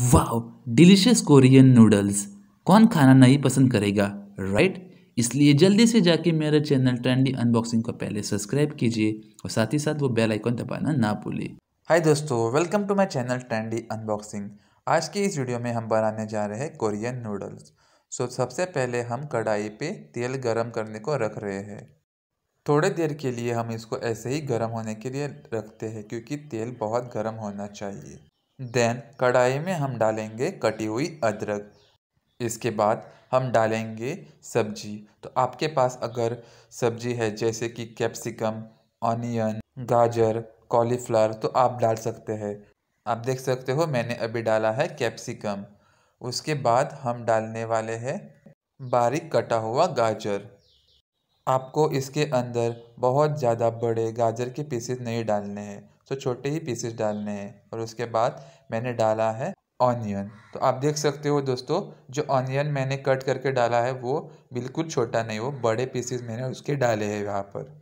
वाह delicious Korean noodles कौन खाना नहीं पसंद करेगा राइट इसलिए जल्दी से जाके मेरे चैनल ट्रेंडी अनबॉक्सिंग को पहले सब्सक्राइब कीजिए और साथ ही साथ वो बेल आइकन दबाना ना भूलें हाय दोस्तों welcome to my channel trendy unboxing आज की इस वीडियो में हम बनाने जा रहे हैं कोरियन नूडल्स सो सबसे पहले हम कढ़ाई पे तेल गरम करने को रख रहे हैं थोड़े देर के लिए हम इसको ऐसे ही गर्म होने के लिए रखते हैं क्योंकि तेल बहुत गर्म होना चाहिए देन कढ़ाई में हम डालेंगे कटी हुई अदरक इसके बाद हम डालेंगे सब्जी तो आपके पास अगर सब्जी है जैसे कि कैप्सिकम ऑनियन गाजर कॉलीफ्लावर तो आप डाल सकते हैं आप देख सकते हो मैंने अभी डाला है कैप्सिकम उसके बाद हम डालने वाले हैं बारीक कटा हुआ गाजर आपको इसके अंदर बहुत ज़्यादा बड़े गाजर के पीसेस नहीं डालने हैं तो छोटे ही पीसेस डालने हैं और उसके बाद मैंने डाला है ऑनियन तो आप देख सकते हो दोस्तों जो ऑनियन मैंने कट करके डाला है वो बिल्कुल छोटा नहीं वो बड़े पीसेस मैंने उसके डाले हैं यहाँ पर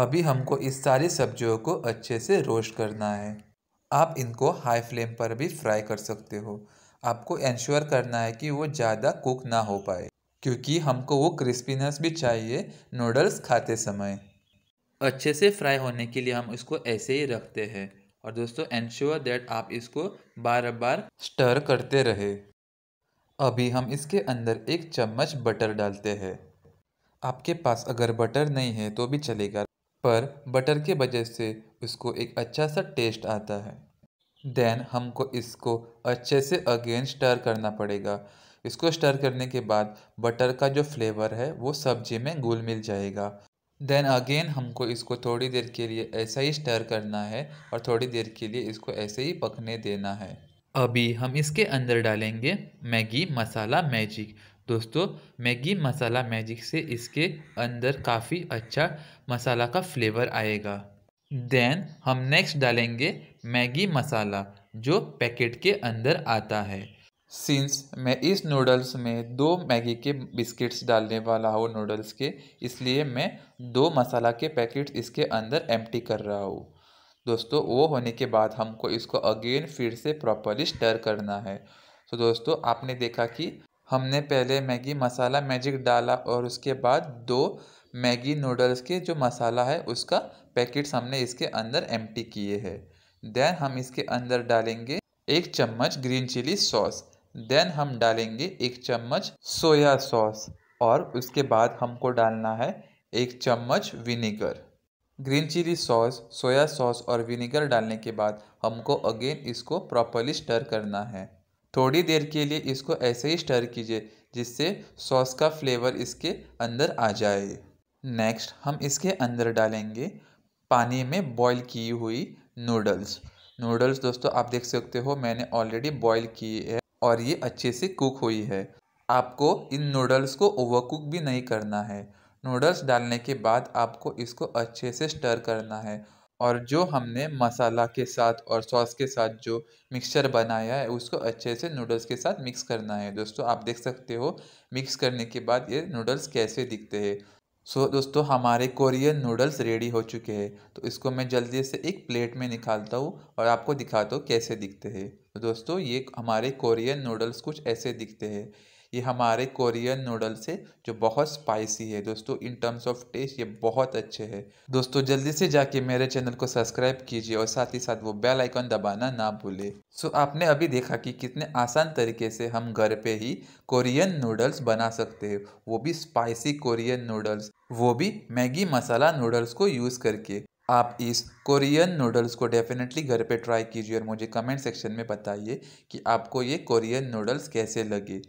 अभी हमको इस सारी सब्जियों को अच्छे से रोस्ट करना है आप इनको हाई फ्लेम पर भी फ्राई कर सकते हो आपको इंश्योर करना है कि वो ज़्यादा कुक ना हो पाए क्योंकि हमको वो क्रिस्पीनेस भी चाहिए नूडल्स खाते समय अच्छे से फ्राई होने के लिए हम इसको ऐसे ही रखते हैं और दोस्तों एनश्योर दैट आप इसको बार बार स्टर करते रहे अभी हम इसके अंदर एक चम्मच बटर डालते हैं आपके पास अगर बटर नहीं है तो भी चलेगा पर बटर के वजह से इसको एक अच्छा सा टेस्ट आता है देन हमको इसको अच्छे से अगेन स्टर करना पड़ेगा इसको स्टर करने के बाद बटर का जो फ्लेवर है वो सब्जी में घुल मिल जाएगा देन अगेन हमको इसको थोड़ी देर के लिए ऐसा ही स्टर करना है और थोड़ी देर के लिए इसको ऐसे ही पकने देना है अभी हम इसके अंदर डालेंगे मैगी मसाला मैजिक दोस्तों मैगी मसाला मैजिक से इसके अंदर काफ़ी अच्छा मसाला का फ्लेवर आएगा देन हम नेक्स्ट डालेंगे मैगी मसाला जो पैकेट के अंदर आता है सिंस मैं इस नूडल्स में दो मैगी के बिस्किट्स डालने वाला हूँ नूडल्स के इसलिए मैं दो मसाला के पैकेट्स इसके अंदर एम्प्टी कर रहा हूँ दोस्तों वो होने के बाद हमको इसको अगेन फिर से प्रॉपरली स्टर करना है तो दोस्तों आपने देखा कि हमने पहले मैगी मसाला मैजिक डाला और उसके बाद दो मैगी नूडल्स के जो मसाला है उसका पैकेट्स हमने इसके अंदर एम्प्टी किए हैं देन हम इसके अंदर डालेंगे एक चम्मच ग्रीन चिली सॉस देन हम डालेंगे एक चम्मच सोया सॉस और उसके बाद हमको डालना है एक चम्मच vinegar green chilli sauce soya sauce और विनेगर डालने के बाद हमको अगेन इसको प्रॉपरली स्टर करना है थोड़ी देर के लिए इसको ऐसे ही स्टर कीजिए जिससे सॉस का फ्लेवर इसके अंदर आ जाए नेक्स्ट हम इसके अंदर डालेंगे पानी में बॉईल की हुई नूडल्स नूडल्स दोस्तों आप देख सकते हो मैंने ऑलरेडी बॉईल किए है और ये अच्छे से कुक हुई है आपको इन नूडल्स को ओवरकुक भी नहीं करना है नूडल्स डालने के बाद आपको इसको अच्छे से स्टर करना है और जो हमने मसाला के साथ और सॉस के साथ जो मिक्सचर बनाया है उसको अच्छे से नूडल्स के साथ मिक्स करना है दोस्तों आप देख सकते हो मिक्स करने के बाद ये नूडल्स कैसे दिखते हैं सो so, दोस्तों हमारे कोरियन नूडल्स रेडी हो चुके हैं तो इसको मैं जल्दी से एक प्लेट में निकालता हूँ और आपको दिखाता हूँ कैसे दिखते हैं तो दोस्तों ये हमारे कोरियन नूडल्स कुछ ऐसे दिखते हैं ये हमारे कोरियन नूडल से जो बहुत स्पाइसी है दोस्तों इन टर्म्स ऑफ टेस्ट ये बहुत अच्छे हैं दोस्तों जल्दी से जाके मेरे चैनल को सब्सक्राइब कीजिए और साथ ही साथ वो बेल आइकन दबाना ना भूले सो आपने अभी देखा कि कितने आसान तरीके से हम घर पे ही कोरियन नूडल्स बना सकते हैं वो भी स्पाइसी कोरियन नूडल्स वो भी मैगी मसाला नूडल्स को यूज़ करके आप इस कोरियन नूडल्स को डेफिनेटली घर पे ट्राई कीजिए और मुझे कमेंट सेक्शन में बताइए कि आपको ये कोरियन नूडल्स कैसे लगे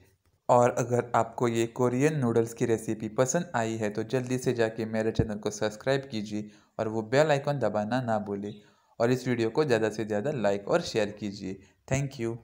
और अगर आपको ये कोरियन नूडल्स की रेसिपी पसंद आई है तो जल्दी से जाके मेरे चैनल को सब्सक्राइब कीजिए और वो बेल आइकॉन दबाना ना भूलें और इस वीडियो को ज़्यादा से ज़्यादा लाइक और शेयर कीजिए थैंक यू